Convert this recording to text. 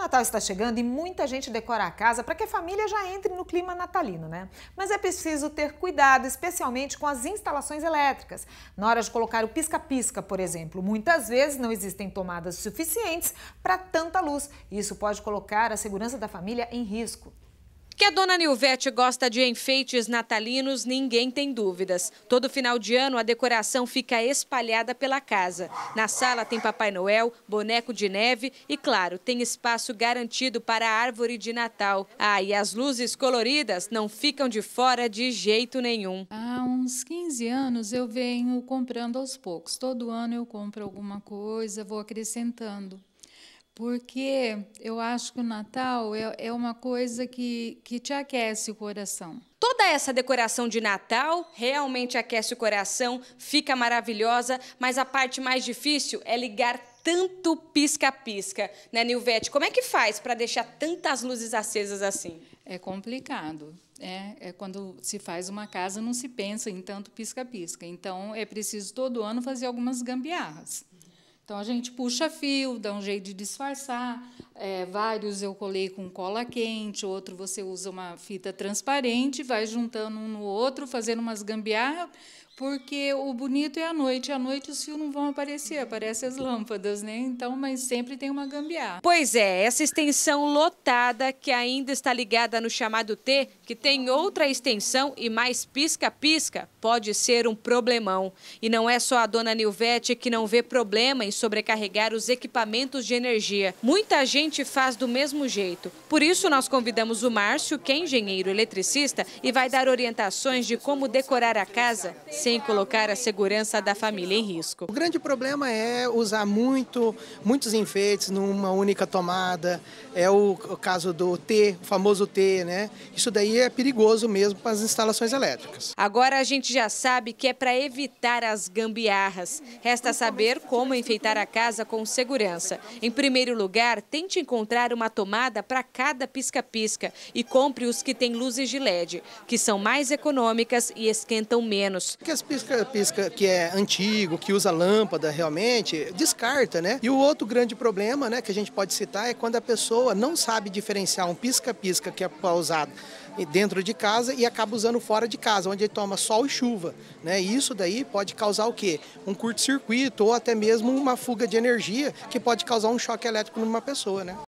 Natal está chegando e muita gente decora a casa para que a família já entre no clima natalino, né? Mas é preciso ter cuidado, especialmente com as instalações elétricas. Na hora de colocar o pisca-pisca, por exemplo, muitas vezes não existem tomadas suficientes para tanta luz. Isso pode colocar a segurança da família em risco. Que a dona Nilvete gosta de enfeites natalinos, ninguém tem dúvidas. Todo final de ano, a decoração fica espalhada pela casa. Na sala tem Papai Noel, boneco de neve e, claro, tem espaço garantido para a árvore de Natal. Ah, e as luzes coloridas não ficam de fora de jeito nenhum. Há uns 15 anos eu venho comprando aos poucos. Todo ano eu compro alguma coisa, vou acrescentando porque eu acho que o Natal é, é uma coisa que, que te aquece o coração. Toda essa decoração de Natal realmente aquece o coração, fica maravilhosa, mas a parte mais difícil é ligar tanto pisca-pisca, né, Nilvete? Como é que faz para deixar tantas luzes acesas assim? É complicado. É, é quando se faz uma casa, não se pensa em tanto pisca-pisca. Então, é preciso todo ano fazer algumas gambiarras. Então a gente puxa fio, dá um jeito de disfarçar. É, vários eu colei com cola quente, outro você usa uma fita transparente, vai juntando um no outro, fazendo umas gambiarra, porque o bonito é a noite. À noite os fios não vão aparecer, aparecem as lâmpadas, né? Então, mas sempre tem uma gambiarra. Pois é, essa extensão lotada que ainda está ligada no chamado T, que tem outra extensão e mais pisca-pisca, pode ser um problemão. E não é só a dona Nilvete que não vê problema em sobrecarregar os equipamentos de energia. Muita gente faz do mesmo jeito. Por isso, nós convidamos o Márcio, que é engenheiro eletricista, e vai dar orientações de como decorar a casa sem colocar a segurança da família em risco. O grande problema é usar muito, muitos enfeites numa única tomada. É o caso do T, o famoso T, né? Isso daí é perigoso mesmo para as instalações elétricas. Agora a gente já sabe que é para evitar as gambiarras. Resta saber como enfeitar enfeitar a casa com segurança. Em primeiro lugar, tente encontrar uma tomada para cada pisca-pisca e compre os que têm luzes de LED, que são mais econômicas e esquentam menos. Que as pisca-pisca que é antigo, que usa lâmpada realmente, descarta, né? E o outro grande problema, né, que a gente pode citar é quando a pessoa não sabe diferenciar um pisca-pisca que é pausado dentro de casa e acaba usando fora de casa, onde ele toma sol e chuva. Né? E isso daí pode causar o quê? Um curto-circuito ou até mesmo uma fuga de energia que pode causar um choque elétrico numa pessoa. Né?